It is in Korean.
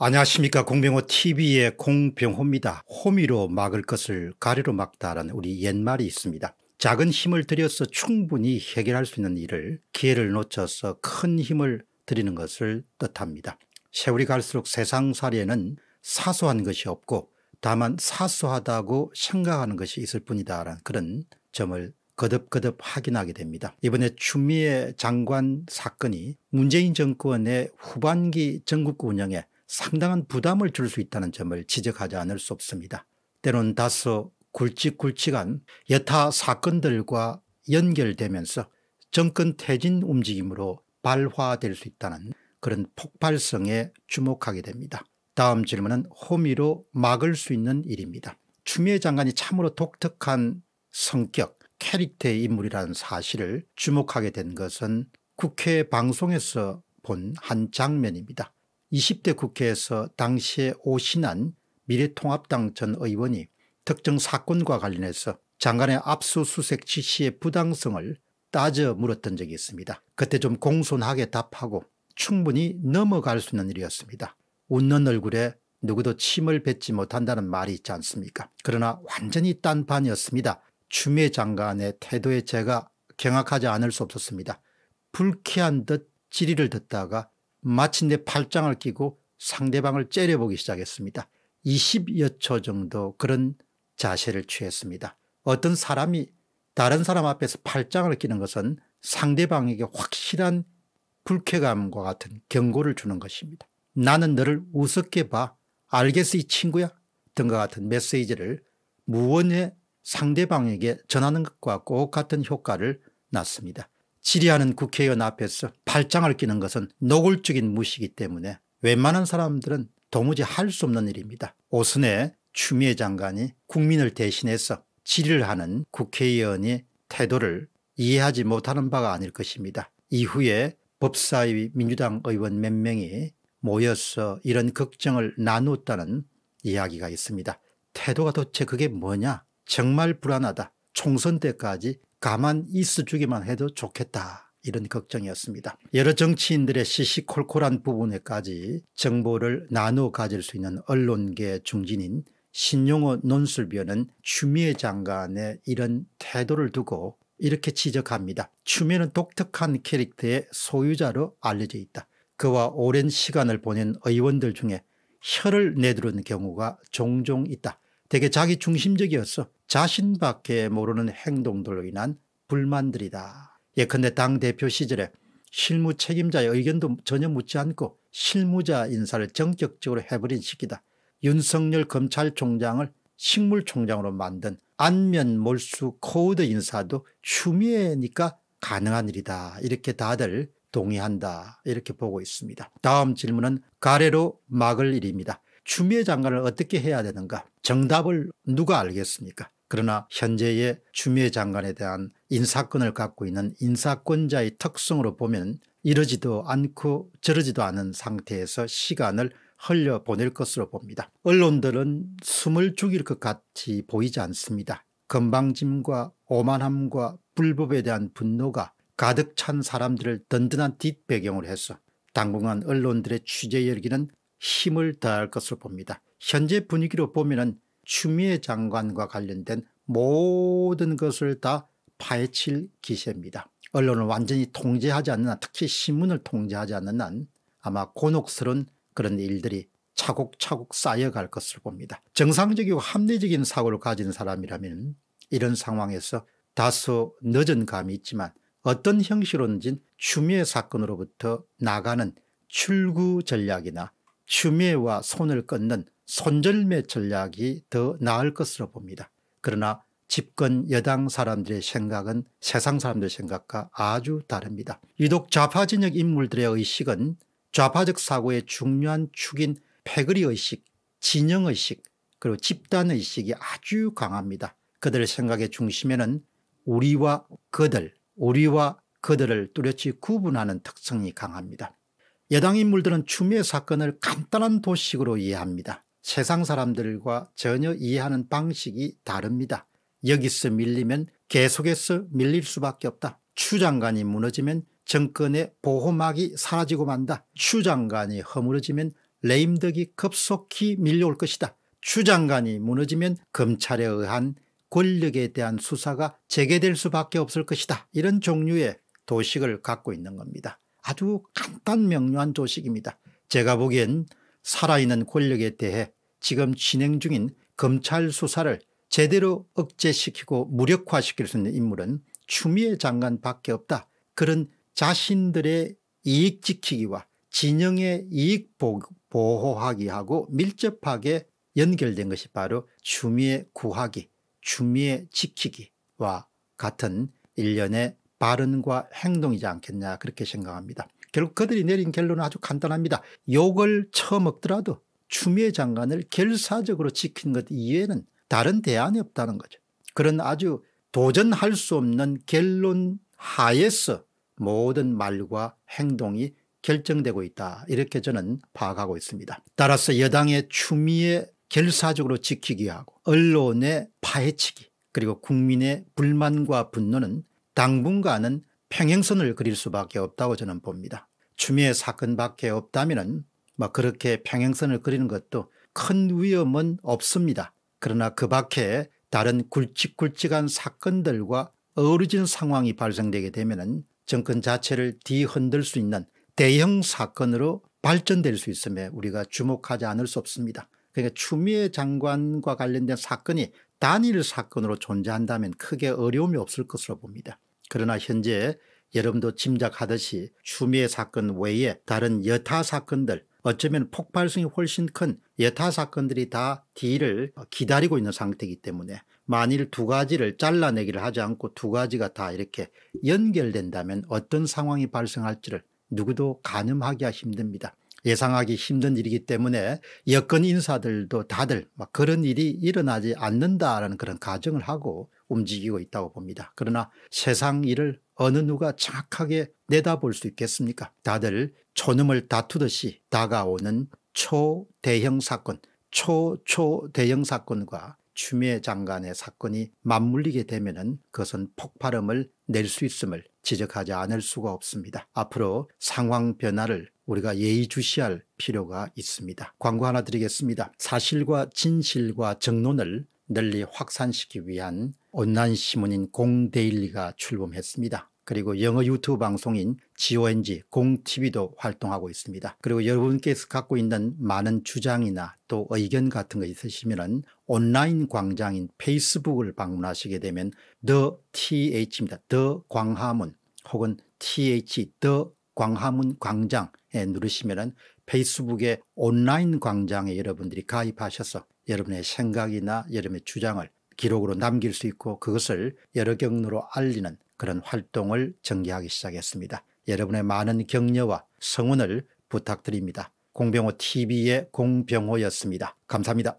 안녕하십니까 공병호 tv의 공병호입니다. 호미로 막을 것을 가래로 막다라는 우리 옛말이 있습니다. 작은 힘을 들여서 충분히 해결할 수 있는 일을 기회를 놓쳐서 큰 힘을 들이는 것을 뜻합니다. 세월이 갈수록 세상 사례는 사소한 것이 없고 다만 사소하다고 생각하는 것이 있을 뿐이다 라는 그런 점을 거듭거듭 확인하게 됩니다. 이번에 추미애 장관 사건이 문재인 정권의 후반기 전국구 운영에 상당한 부담을 줄 수 있다는 점을 지적하지 않을 수 없습니다. 때론 다소 굵직굵직한 여타 사건들과 연결되면서 정권 퇴진 움직임으로 발화될 수 있다는 그런 폭발성에 주목하게 됩니다. 다음 질문은 호미로 막을 수 있는 일입니다. 추미애 장관이 참으로 독특한 성격 캐릭터의 인물이라는 사실을 주목하게 된 것은 국회 방송에서 본 한 장면입니다. 20대 국회에서 당시에 오신한 미래통합당 전 의원이 특정 사건과 관련해서 장관의 압수수색 지시의 부당성을 따져 물었던 적이 있습니다. 그때 좀 공손하게 답하고 충분히 넘어갈 수 있는 일이었습니다. 웃는 얼굴에 누구도 침을 뱉지 못한다는 말이 있지 않습니까 그러나 완전히 딴판이었습니다. 추미애 장관의 태도에 제가 경악하지 않을 수 없었습니다. 불쾌한 듯 질의를 듣다가 마침내 팔짱을 끼고 상대방을 째려보기 시작했습니다. 20여 초 정도 그런 자세를 취했습니다. 어떤 사람이 다른 사람 앞에서 팔짱을 끼는 것은 상대방에게 확실한 불쾌감과 같은 경고를 주는 것입니다. 나는 너를 우습게 봐. 알겠어 이 친구야 등과 같은 메시지를 무언의 상대방에게 전하는 것과 꼭 같은 효과를 낳습니다. 질의하는 국회의원 앞에서 팔짱을 끼는 것은 노골적인 무시이기 때문에 웬만한 사람들은 도무지 할 수 없는 일입니다. 오순의 추미애 장관이 국민을 대신해서 질의를 하는 국회의원의 태도를 이해하지 못하는 바가 아닐 것입니다. 이후에 법사위 민주당 의원 몇 명이 모여서 이런 걱정을 나눴다는 이야기가 있습니다. 태도가 도대체 그게 뭐냐 정말 불안하다 총선 때까지 가만 있어 주기만 해도 좋겠다 이런 걱정이었습니다. 여러 정치인들의 시시콜콜한 부분에까지 정보를 나누어 가질 수 있는 언론계 중진인 신용호 논술비원은 추미애 장관의 이런 태도를 두고 이렇게 지적합니다. 추미애는 독특한 캐릭터의 소유자로 알려져 있다. 그와 오랜 시간을 보낸 의원들 중에 혀를 내두른 경우가 종종 있다. 되게 자기 중심적이었어. 자신밖에 모르는 행동들로 인한 불만들이다. 예컨대 당대표 시절에 실무 책임자의 의견도 전혀 묻지 않고 실무자 인사를 전격적으로 해버린 시기다. 윤석열 검찰총장을 식물총장으로 만든 안면 몰수 코드 인사도 추미애니까 가능한 일이다. 이렇게 다들 동의한다. 이렇게 보고 있습니다. 다음 질문은 가래로 막을 일입니다. 추미애 장관을 어떻게 해야 되는가 정답을 누가 알겠습니까 그러나 현재의 추미애 장관에 대한 인사권을 갖고 있는 인사권자의 특성으로 보면 이러지도 않고 저러지도 않은 상태에서 시간을 흘려보낼 것으로 봅니다. 언론들은 숨을 죽일 것 같이 보이지 않습니다. 건방짐과 오만함과 불법에 대한 분노가 가득 찬 사람들을 든든한 뒷배경으로 해서 당분간 언론들의 취재 열기는 힘을 다할 것으로 봅니다. 현재 분위기로 보면 추미애 장관과 관련된 모든 것을 다 파헤칠 기세입니다. 언론을 완전히 통제하지 않는 한 특히 신문을 통제하지 않는 한 아마 곤혹스런 그런 일들이 차곡차곡 쌓여갈 것으로 봅니다. 정상적이고 합리적인 사고를 가진 사람이라면 이런 상황에서 다소 늦은 감이 있지만 어떤 형식으로든지 추미애 사건으로부터 나가는 출구 전략이나 추매와 손을 끊는 손절매 전략이 더 나을 것으로 봅니다. 그러나 집권 여당 사람들의 생각은 세상 사람들 생각과 아주 다릅니다. 유독 좌파 진영 인물들의 의식은 좌파적 사고의 중요한 축인 패거리 의식, 진영 의식, 그리고 집단 의식이 아주 강합니다. 그들의 생각의 중심에는 우리와 그들, 우리와 그들을 뚜렷이 구분하는 특성이 강합니다. 여당 인물들은 추미애 사건을 간단한 도식으로 이해합니다. 세상 사람들과 전혀 이해하는 방식이 다릅니다. 여기서 밀리면 계속해서 밀릴 수밖에 없다. 추 장관이 무너지면 정권의 보호막이 사라지고 만다. 추 장관이 허물어지면 레임덕이 급속히 밀려올 것이다. 추 장관이 무너지면 검찰에 의한 권력에 대한 수사가 재개될 수밖에 없을 것이다. 이런 종류의 도식을 갖고 있는 겁니다. 아주 간단 명료한 조식입니다. 제가 보기엔 살아있는 권력에 대해 지금 진행 중인 검찰 수사를 제대로 억제시키고 무력화시킬 수 있는 인물은 추미애 장관밖에 없다. 그런 자신들의 이익 지키기와 진영의 이익 보호하기하고 밀접하게 연결된 것이 바로 추미애 구하기, 추미애 지키기와 같은 일련의 발언과 행동이지 않겠냐 그렇게 생각합니다. 결국 그들이 내린 결론은 아주 간단합니다. 욕을 처먹더라도 추미애 장관을 결사적으로 지킨 것 이외에는 다른 대안이 없다는 거죠. 그런 아주 도전할 수 없는 결론 하에서 모든 말과 행동이 결정되고 있다 이렇게 저는 파악하고 있습니다. 따라서 여당의 추미애 결사적으로 지키기 하고 언론의 파헤치기 그리고 국민의 불만과 분노는 당분간은 평행선을 그릴 수밖에 없다고 저는 봅니다. 추미애 사건밖에 없다면 뭐 그렇게 평행선을 그리는 것도 큰 위험은 없습니다. 그러나 그 밖에 다른 굵직굵직한 사건들과 어우러진 상황이 발생되게 되면 정권 자체를 뒤흔들 수 있는 대형 사건으로 발전될 수 있음에 우리가 주목하지 않을 수 없습니다. 그러니까 추미애 장관과 관련된 사건이 단일 사건으로 존재한다면 크게 어려움이 없을 것으로 봅니다. 그러나 현재 여러분도 짐작하듯이 추미애 사건 외에 다른 여타 사건들 어쩌면 폭발성이 훨씬 큰 여타 사건들이 다 뒤를 기다리고 있는 상태이기 때문에 만일 두 가지를 잘라내기를 하지 않고 두 가지가 다 이렇게 연결된다면 어떤 상황이 발생할지를 누구도 가늠하기가 힘듭니다. 예상하기 힘든 일이기 때문에 여권 인사들도 다들 막 그런 일이 일어나지 않는다라는 그런 가정을 하고 움직이고 있다고 봅니다. 그러나 세상 일을 어느 누가 정확하게 내다볼 수 있겠습니까 다들 초놈을 다투듯이 다가오는 초대형 사건 초초대형 사건과 추미애 장관의 사건이 맞물리게 되면 그것은 폭발음을 낼 수 있음을 지적하지 않을 수가 없습니다. 앞으로 상황 변화를 우리가 예의주시할 필요가 있습니다. 광고 하나 드리겠습니다. 사실과 진실과 정론을 널리 확산시키기 위한 온난신문인 공데일리가 출범했습니다. 그리고 영어 유튜브 방송인 GONG 공TV도 활동하고 있습니다. 그리고 여러분께서 갖고 있는 많은 주장이나 또 의견 같은 거 있으시면 온라인 광장인 페이스북을 방문하시게 되면 The TH입니다. The 광화문 혹은 TH The 광화문 광장에 누르시면 페이스북의 온라인 광장에 여러분들이 가입하셔서 여러분의 생각이나 여러분의 주장을 기록으로 남길 수 있고 그것을 여러 경로로 알리는 그런 활동을 전개하기 시작했습니다. 여러분의 많은 격려와 성원을 부탁드립니다. 공병호 TV의 공병호였습니다. 감사합니다.